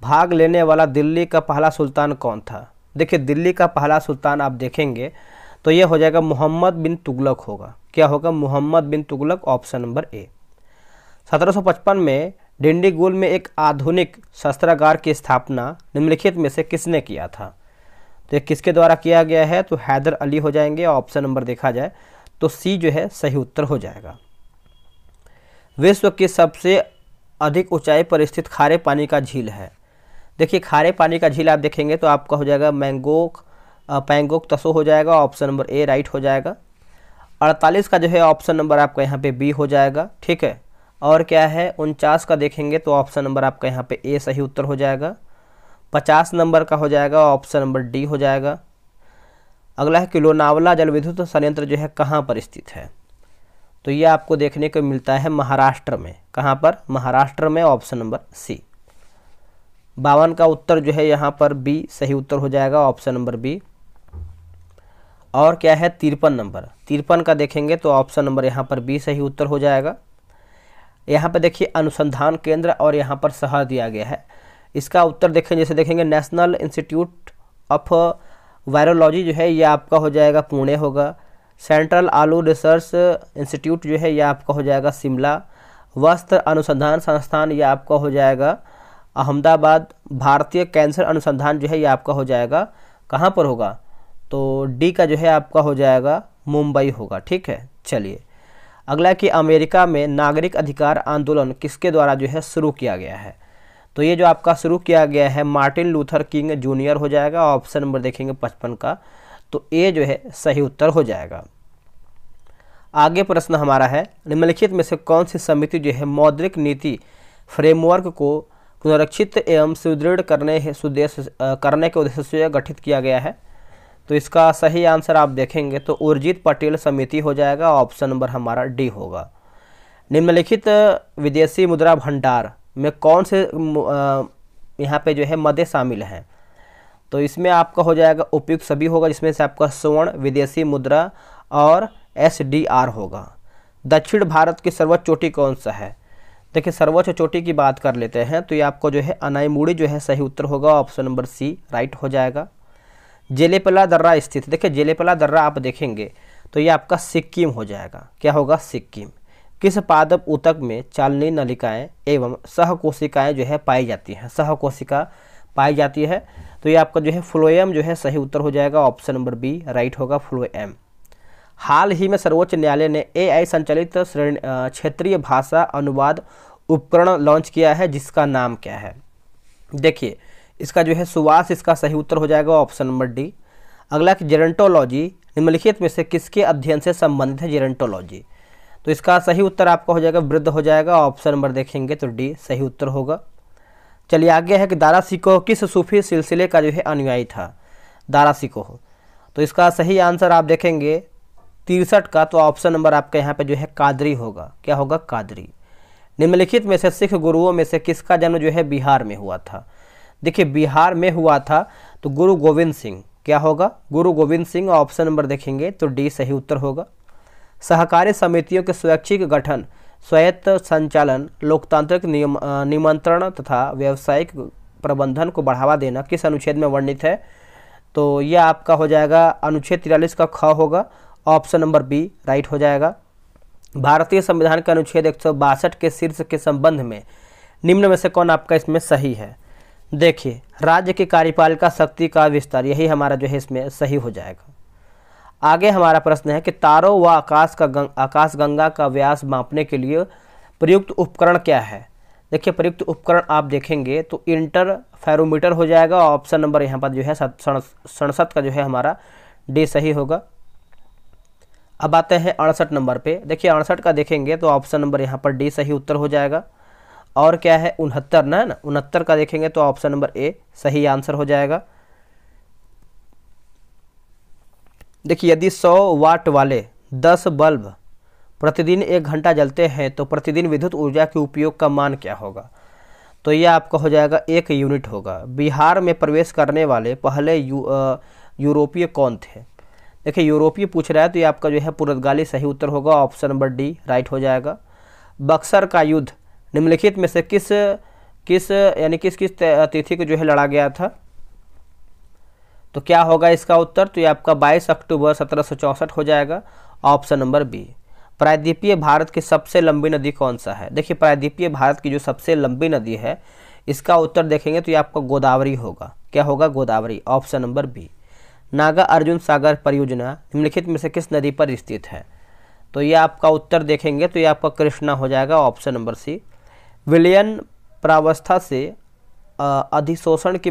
भाग लेने वाला दिल्ली का पहला सुल्तान कौन था देखिए दिल्ली का पहला सुल्तान आप देखेंगे तो ये हो जाएगा मोहम्मद बिन तुगलक होगा क्या होगा Mohammad bin Tughlaq option number A 1755 में डिंडीगुल में एक आधुनिक शस्त्रागार की स्थापना निम्नलिखित में से किसने किया था तो ये किसके द्वारा किया गया है तो हैदर अली हो जाएंगे ऑप्शन नंबर देखा जाए तो सी जो है सही उत्तर हो जाएगा विश्व की सबसे अधिक ऊंचाई पर स्थित खारे पानी का झील है देखिए खारे पानी का झील आप देखेंगे तो आपका हो जाएगा मैंगोक पैंगोक तसो हो जाएगा ऑप्शन नंबर ए राइट हो जाएगा अड़तालीस का जो है ऑप्शन नंबर आपका यहाँ पे बी हो जाएगा ठीक है और क्या है उनचास का देखेंगे तो ऑप्शन नंबर आपका यहाँ पे ए सही उत्तर हो जाएगा पचास नंबर का हो जाएगा ऑप्शन नंबर डी हो जाएगा अगला है कि लोनावला विद्युत संयंत्र जो है कहाँ पर स्थित है तो ये आपको देखने को मिलता है महाराष्ट्र में कहाँ पर महाराष्ट्र में ऑप्शन नंबर सी बावन का उत्तर जो है यहाँ पर बी सही उत्तर हो जाएगा ऑप्शन नंबर बी और क्या है तिरपन नंबर तिरपन का देखेंगे तो ऑप्शन नंबर यहाँ पर बी सही उत्तर हो जाएगा यहाँ पर देखिए अनुसंधान केंद्र और यहाँ पर शहर दिया गया है इसका उत्तर देखें जैसे देखेंगे नेशनल इंस्टीट्यूट ऑफ वायरोलॉजी जो है ये आपका हो जाएगा पुणे होगा सेंट्रल आलू रिसर्च इंस्टीट्यूट जो है यह आपका हो जाएगा शिमला वस्त्र अनुसंधान संस्थान यह आपका हो जाएगा अहमदाबाद भारतीय कैंसर अनुसंधान जो है ये आपका हो जाएगा कहाँ पर होगा तो डी का जो है आपका हो जाएगा मुंबई होगा ठीक है चलिए अगला कि अमेरिका में नागरिक अधिकार आंदोलन किसके द्वारा जो है शुरू किया गया है तो ये जो आपका शुरू किया गया है मार्टिन लूथर किंग जूनियर हो जाएगा ऑप्शन नंबर देखेंगे पचपन का तो ए जो है सही उत्तर हो जाएगा आगे प्रश्न हमारा है निम्नलिखित में से कौन सी समिति जो है मौद्रिक नीति फ्रेमवर्क को पुनरक्षित एवं सुदृढ़ करने सुदेश करने के उद्देश्य से गठित किया गया है तो इसका सही आंसर आप देखेंगे तो उर्जित पटेल समिति हो जाएगा ऑप्शन नंबर हमारा डी होगा निम्नलिखित विदेशी मुद्रा भंडार में कौन से यहाँ पे जो है मदे शामिल हैं तो इसमें आपका हो जाएगा उपयुक्त सभी होगा जिसमें से आपका स्वर्ण विदेशी मुद्रा और एस होगा दक्षिण भारत की सर्वोच्च चोटी कौन सा है देखिए सर्वोच्च चोटी की बात कर लेते हैं तो ये आपको जो है अनाईमुड़ी जो है सही उत्तर होगा ऑप्शन नंबर सी राइट हो जाएगा जेलेपला दर्रा स्थित देखिए जेलेपला दर्रा आप देखेंगे तो ये आपका सिक्किम हो जाएगा क्या होगा सिक्किम किस पादप उतक में चालनी नलिकाएं एवं कोशिकाएँ जो है पाई जाती हैं सहकोशिका पाई जाती है तो ये आपका जो है फ्लोएम जो है सही उत्तर हो जाएगा ऑप्शन नंबर बी राइट होगा फ्लोएम हाल ही में सर्वोच्च न्यायालय ने एआई संचालित क्षेत्रीय भाषा अनुवाद उपकरण लॉन्च किया है जिसका नाम क्या है देखिए इसका जो है सुवास इसका सही उत्तर हो जाएगा ऑप्शन नंबर डी अगला कि जेरेंटोलॉजी निम्नलिखित में से किसके अध्ययन से संबंधित है जेरेंटोलॉजी तो इसका सही उत्तर आपका हो जाएगा वृद्ध हो जाएगा ऑप्शन नंबर देखेंगे तो डी सही उत्तर होगा चलिए आगे है कि दारा सिकोह किस सूफी सिलसिले का जो है अनुयायी था दारा सिकोह तो इसका सही आंसर आप देखेंगे तिरसठ का तो ऑप्शन नंबर आपका यहाँ पे जो है कादरी होगा क्या होगा कादरी निम्नलिखित में से सिख गुरुओं में से किसका जन्म जो है बिहार में हुआ था देखिए बिहार में हुआ था तो गुरु गोविंद सिंह क्या होगा गुरु गोविंद सिंह ऑप्शन नंबर देखेंगे तो डी सही उत्तर होगा सहकारी समितियों के स्वैच्छिक गठन स्वायत्त संचालन लोकतांत्रिक नियम निमंत्रण तथा व्यावसायिक प्रबंधन को बढ़ावा देना किस अनुच्छेद में वर्णित है तो यह आपका हो जाएगा अनुच्छेद तिरालीस का ख होगा ऑप्शन नंबर बी राइट हो जाएगा भारतीय संविधान के अनुच्छेद एक के शीर्ष के संबंध में निम्न में से कौन आपका इसमें सही है देखिए राज्य की कार्यपालिका शक्ति का विस्तार यही हमारा जो है इसमें सही हो जाएगा आगे हमारा प्रश्न है कि तारों व आकाश का गंग, आकाश गंगा का व्यास मापने के लिए प्रयुक्त उपकरण क्या है देखिए प्रयुक्त उपकरण आप देखेंगे तो इंटरफेरोमीटर हो जाएगा ऑप्शन नंबर यहाँ पर जो है सड़सठ का जो है हमारा डी सही होगा अब आते हैं अड़सठ नंबर पे देखिए अड़सठ का देखेंगे तो ऑप्शन नंबर यहाँ पर डी सही उत्तर हो जाएगा और क्या है उनहत्तर ना ना उनहत्तर का देखेंगे तो ऑप्शन नंबर ए सही आंसर हो जाएगा देखिए यदि 100 वाट वाले 10 बल्ब प्रतिदिन एक घंटा जलते हैं तो प्रतिदिन विद्युत ऊर्जा के उपयोग का मान क्या होगा तो यह आपका हो जाएगा एक यूनिट होगा बिहार में प्रवेश करने वाले पहले यू, आ, यूरोपीय कौन थे देखिए यूरोपीय पूछ रहा है तो ये आपका जो है पुर्तगाली सही उत्तर होगा ऑप्शन नंबर डी राइट हो जाएगा बक्सर का युद्ध निम्नलिखित में से किस किस यानी किस किस तिथि को जो है लड़ा गया था तो क्या होगा इसका उत्तर तो ये आपका 22 अक्टूबर सत्रह हो जाएगा ऑप्शन नंबर बी प्रायद्वीपीय भारत की सबसे लंबी नदी कौन सा है देखिए प्रायद्वीपीय भारत की जो सबसे लंबी नदी है इसका उत्तर देखेंगे तो ये आपका गोदावरी होगा क्या होगा Godavari option number B Nagarjuna Sagar परियोजना निम्नलिखित में से किस नदी पर स्थित है तो ये आपका उत्तर देखेंगे तो ये आपका कृष्णा हो जाएगा ऑप्शन नंबर सी विलयन प्रावस्था से अधिशोषण की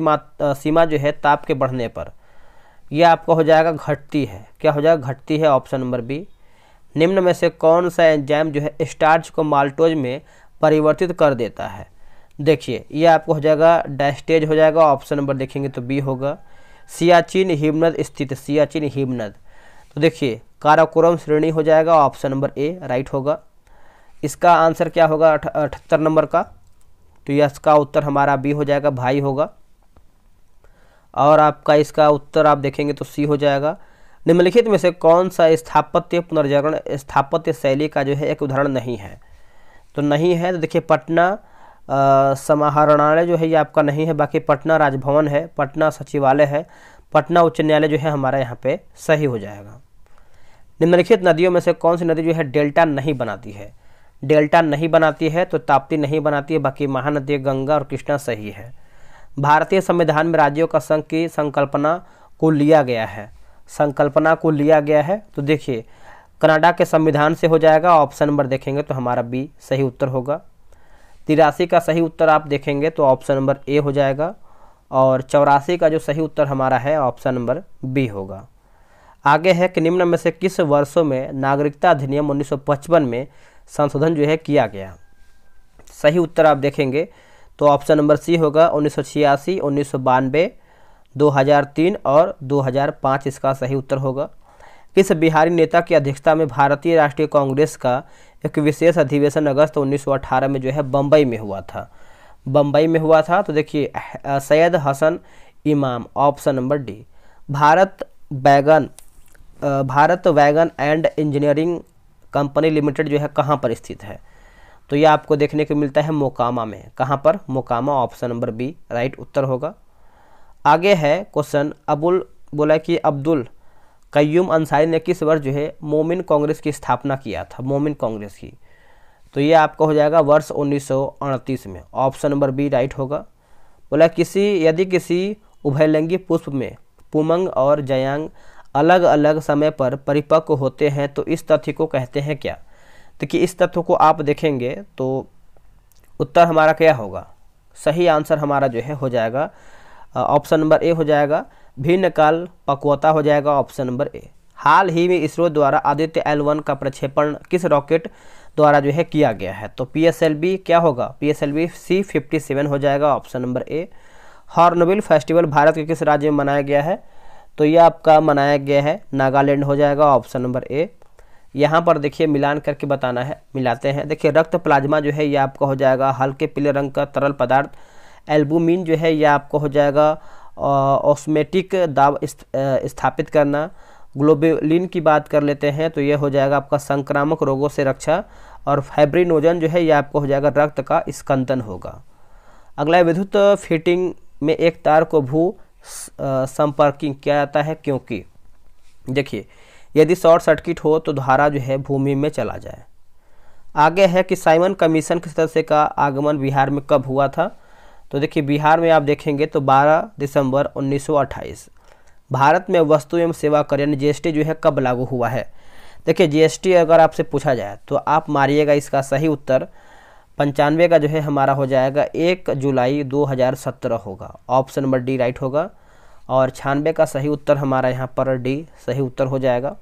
सीमा जो है ताप के बढ़ने पर यह आपका हो जाएगा घटती है क्या हो जाएगा घटती है ऑप्शन नंबर बी निम्न में से कौन सा एंजाइम जो है स्टार्च को माल्टोज में परिवर्तित कर देता है देखिए यह आपको हो जाएगा डैस्टेज हो जाएगा ऑप्शन नंबर देखेंगे तो बी होगा सियाचिन हिमनद स्थित सियाचिन हिमनद तो देखिए काराकोरम श्रेणी हो जाएगा ऑप्शन नंबर ए राइट होगा इसका आंसर क्या होगा अठहत्तर नंबर का तो इसका उत्तर हमारा बी हो जाएगा भाई होगा और आपका इसका उत्तर आप देखेंगे तो सी हो जाएगा निम्नलिखित में से कौन सा स्थापत्य पुनर्जागरण स्थापत्य शैली का जो है एक उदाहरण नहीं है तो नहीं है तो देखिए पटना समाहरणालय जो है ये आपका नहीं है बाकी पटना राजभवन है पटना सचिवालय है पटना उच्च न्यायालय जो है हमारा यहाँ पे सही हो जाएगा निम्नलिखित नदियों में से कौन सी नदी जो है डेल्टा नहीं बनाती है डेल्टा नहीं बनाती है तो ताप्ती नहीं बनाती है बाकी महानदी गंगा और कृष्णा सही है भारतीय संविधान में राज्यों का संघ की संकल्पना को लिया गया है संकल्पना को लिया गया है तो देखिए कनाडा के संविधान से हो जाएगा ऑप्शन नंबर देखेंगे तो हमारा बी सही उत्तर होगा तिरासी का सही उत्तर आप देखेंगे तो ऑप्शन नंबर ए हो जाएगा और चौरासी का जो सही उत्तर हमारा है ऑप्शन नंबर बी होगा आगे है कि निम्न में से किस वर्षों में नागरिकता अधिनियम 1955 में संशोधन जो है किया गया सही उत्तर आप देखेंगे तो ऑप्शन नंबर सी होगा उन्नीस सौ छियासी उन्नीस सौ दो हज़ार तीन और दो हज़ार पाँच इसका सही उत्तर होगा किस बिहारी नेता की अध्यक्षता में भारतीय राष्ट्रीय कांग्रेस का एक विशेष अधिवेशन अगस्त 1918 में जो है बम्बई में हुआ था बम्बई में हुआ था तो देखिए Syed Hasan Imam option number D Bharat wagon Bharat wagon and engineering company limited जो है कहाँ पर स्थित है तो ये आपको देखने को मिलता है मोकामा में कहाँ पर Mokama option number B right उत्तर होगा आगे है क्वेश्चन अबुल बोला कि अब्दुल कयूम अंसारी ने किस वर्ष जो है मोमिन कांग्रेस की स्थापना किया था मोमिन कांग्रेस की तो ये आपका हो जाएगा वर्ष उन्नीस में ऑप्शन नंबर बी राइट होगा बोला किसी यदि किसी उभयलिंगी पुष्प में पुमंग और जयांग अलग अलग समय पर परिपक्व होते हैं तो इस तथ्य को कहते हैं क्या तो कि इस तथ्य को आप देखेंगे तो उत्तर हमारा क्या होगा सही आंसर हमारा जो है हो जाएगा ऑप्शन नंबर ए हो जाएगा भिन्न काल पकवता हो जाएगा ऑप्शन नंबर ए हाल ही में इसरो द्वारा आदित्य एल वन का प्रक्षेपण किस रॉकेट द्वारा जो है किया गया है तो पी एस एल बी क्या होगा P S L V C fifty seven हो जाएगा option number A hornbill festival Bharat के किस राज्य में मनाया गया है तो यह आपका मनाया गया है नागालैंड हो जाएगा ऑप्शन नंबर ए यहाँ पर देखिए मिलान करके बताना है मिलाते हैं देखिए रक्त प्लाज्मा जो है यह आपका हो जाएगा हल्के पीले रंग का तरल पदार्थ एल्बुमिन जो है यह आपको हो जाएगा ऑस्मेटिक दाब स्थापित करना ग्लोबुलिन की बात कर लेते हैं तो यह हो जाएगा आपका संक्रामक रोगों से रक्षा और फाइब्रिनोजन जो है यह आपको हो जाएगा रक्त का स्कंदन होगा अगला विद्युत फिटिंग में एक तार को भू संपर्किंग किया जाता है क्योंकि देखिए यदि शॉर्ट सर्किट हो तो धारा जो है भूमि में चला जाए आगे है कि साइमन कमीशन के सदस्य का आगमन बिहार में कब हुआ था तो देखिए बिहार में आप देखेंगे तो 12 दिसंबर 1928 भारत में वस्तु एवं सेवा कर यानी जीएसटी जो है कब लागू हुआ है देखिए जीएसटी अगर आपसे पूछा जाए तो आप मारिएगा इसका सही उत्तर पंचानवे का जो है हमारा हो जाएगा एक जुलाई 2017 होगा ऑप्शन नंबर डी राइट होगा और छियानवे का सही उत्तर हमारा यहाँ पर डी सही उत्तर हो जाएगा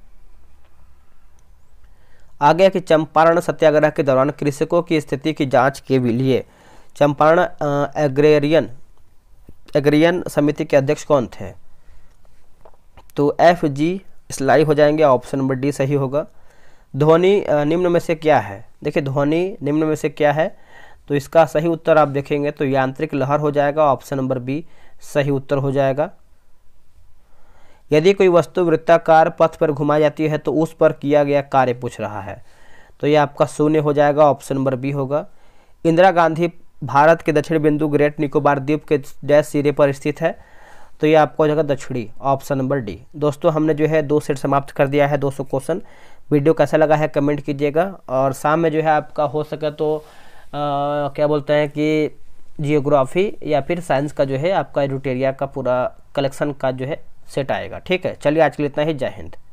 आगे कि चंपारण सत्याग्रह के दौरान कृषकों की स्थिति की जांच के लिए चंपारण एग्रेरियन एग्रेरियन समिति के अध्यक्ष कौन थे तो एफ जी स्लाई हो जाएंगे ऑप्शन नंबर डी सही होगा ध्वनि निम्न में से क्या है देखिए ध्वनि निम्न में से क्या है तो इसका सही उत्तर आप देखेंगे तो यांत्रिक लहर हो जाएगा ऑप्शन नंबर बी सही उत्तर हो जाएगा यदि कोई वस्तु वृत्ताकार पथ पर घुमाई जाती है तो उस पर किया गया कार्य पूछ रहा है तो ये आपका शून्य हो जाएगा ऑप्शन नंबर बी होगा इंदिरा गांधी भारत के दक्षिण बिंदु ग्रेट निकोबार द्वीप के डैश सिरे पर स्थित है तो ये आपको हो जाएगा दक्षिणी ऑप्शन नंबर डी दोस्तों हमने जो है दो सेट समाप्त कर दिया है 200 क्वेश्चन वीडियो कैसा लगा है कमेंट कीजिएगा और शाम में जो है आपका हो सके तो आ, क्या बोलते हैं कि जियोग्राफी या फिर साइंस का जो है आपका एडिटेरिया का पूरा कलेक्शन का जो है सेट आएगा ठीक है चलिए आज के लिए इतना ही जय हिंद